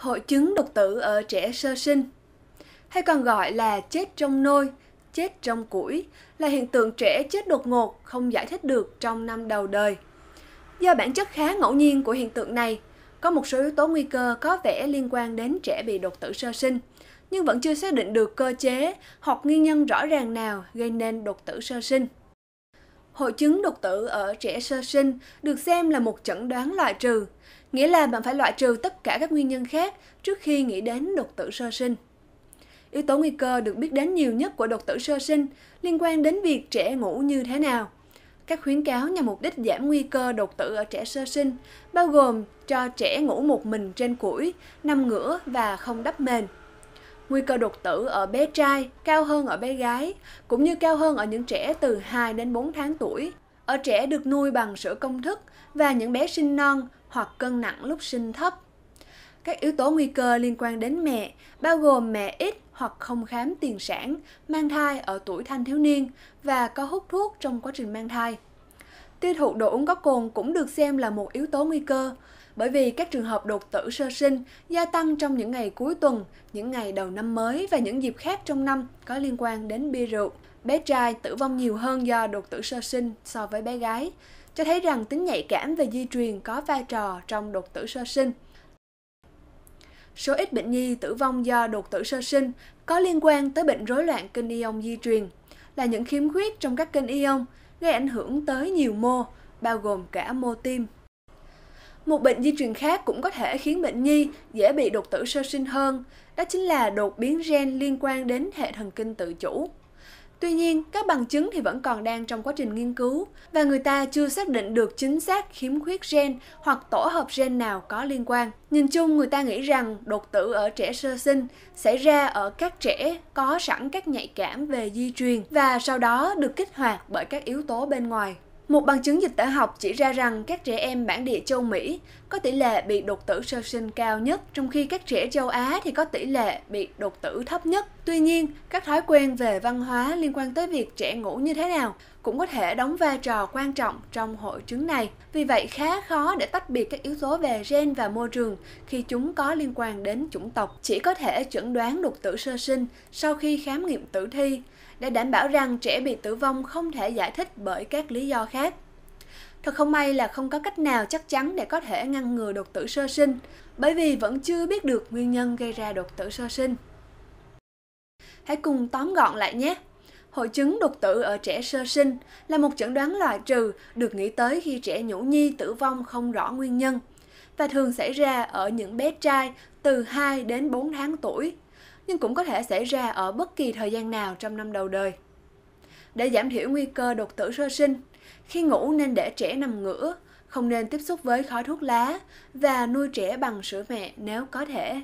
hội chứng đột tử ở trẻ sơ sinh. Hay còn gọi là chết trong nôi, chết trong củi là hiện tượng trẻ chết đột ngột không giải thích được trong năm đầu đời. Do bản chất khá ngẫu nhiên của hiện tượng này, có một số yếu tố nguy cơ có vẻ liên quan đến trẻ bị đột tử sơ sinh, nhưng vẫn chưa xác định được cơ chế hoặc nguyên nhân rõ ràng nào gây nên đột tử sơ sinh. Hội chứng đột tử ở trẻ sơ sinh được xem là một chẩn đoán loại trừ, nghĩa là bạn phải loại trừ tất cả các nguyên nhân khác trước khi nghĩ đến đột tử sơ sinh. Yếu tố nguy cơ được biết đến nhiều nhất của đột tử sơ sinh liên quan đến việc trẻ ngủ như thế nào. Các khuyến cáo nhằm mục đích giảm nguy cơ đột tử ở trẻ sơ sinh, bao gồm cho trẻ ngủ một mình trên củi, nằm ngửa và không đắp mền. Nguy cơ đột tử ở bé trai cao hơn ở bé gái, cũng như cao hơn ở những trẻ từ 2 đến 4 tháng tuổi ở trẻ được nuôi bằng sữa công thức và những bé sinh non hoặc cân nặng lúc sinh thấp. Các yếu tố nguy cơ liên quan đến mẹ bao gồm mẹ ít hoặc không khám tiền sản, mang thai ở tuổi thanh thiếu niên và có hút thuốc trong quá trình mang thai tiêu thụ đồ uống có cồn cũng được xem là một yếu tố nguy cơ, bởi vì các trường hợp đột tử sơ sinh gia tăng trong những ngày cuối tuần, những ngày đầu năm mới và những dịp khác trong năm có liên quan đến bia rượu. Bé trai tử vong nhiều hơn do đột tử sơ sinh so với bé gái, cho thấy rằng tính nhạy cảm về di truyền có vai trò trong đột tử sơ sinh. Số ít bệnh nhi tử vong do đột tử sơ sinh có liên quan tới bệnh rối loạn kênh ion di truyền, là những khiếm khuyết trong các kênh ion gây ảnh hưởng tới nhiều mô, bao gồm cả mô tim. Một bệnh di truyền khác cũng có thể khiến bệnh nhi dễ bị đột tử sơ sinh hơn, đó chính là đột biến gen liên quan đến hệ thần kinh tự chủ. Tuy nhiên, các bằng chứng thì vẫn còn đang trong quá trình nghiên cứu và người ta chưa xác định được chính xác khiếm khuyết gen hoặc tổ hợp gen nào có liên quan. Nhìn chung, người ta nghĩ rằng đột tử ở trẻ sơ sinh xảy ra ở các trẻ có sẵn các nhạy cảm về di truyền và sau đó được kích hoạt bởi các yếu tố bên ngoài. Một bằng chứng dịch tễ học chỉ ra rằng các trẻ em bản địa châu Mỹ có tỷ lệ bị đột tử sơ sinh cao nhất, trong khi các trẻ châu Á thì có tỷ lệ bị đột tử thấp nhất. Tuy nhiên, các thói quen về văn hóa liên quan tới việc trẻ ngủ như thế nào cũng có thể đóng vai trò quan trọng trong hội chứng này. Vì vậy khá khó để tách biệt các yếu tố về gen và môi trường khi chúng có liên quan đến chủng tộc. Chỉ có thể chẩn đoán đột tử sơ sinh sau khi khám nghiệm tử thi để đảm bảo rằng trẻ bị tử vong không thể giải thích bởi các lý do khác. Thật không may là không có cách nào chắc chắn để có thể ngăn ngừa đột tử sơ sinh, bởi vì vẫn chưa biết được nguyên nhân gây ra đột tử sơ sinh. Hãy cùng tóm gọn lại nhé! Hội chứng đột tử ở trẻ sơ sinh là một chẩn đoán loại trừ được nghĩ tới khi trẻ nhũ nhi tử vong không rõ nguyên nhân và thường xảy ra ở những bé trai từ 2 đến 4 tháng tuổi, nhưng cũng có thể xảy ra ở bất kỳ thời gian nào trong năm đầu đời. Để giảm thiểu nguy cơ đột tử sơ sinh, khi ngủ nên để trẻ nằm ngửa, không nên tiếp xúc với khói thuốc lá và nuôi trẻ bằng sữa mẹ nếu có thể.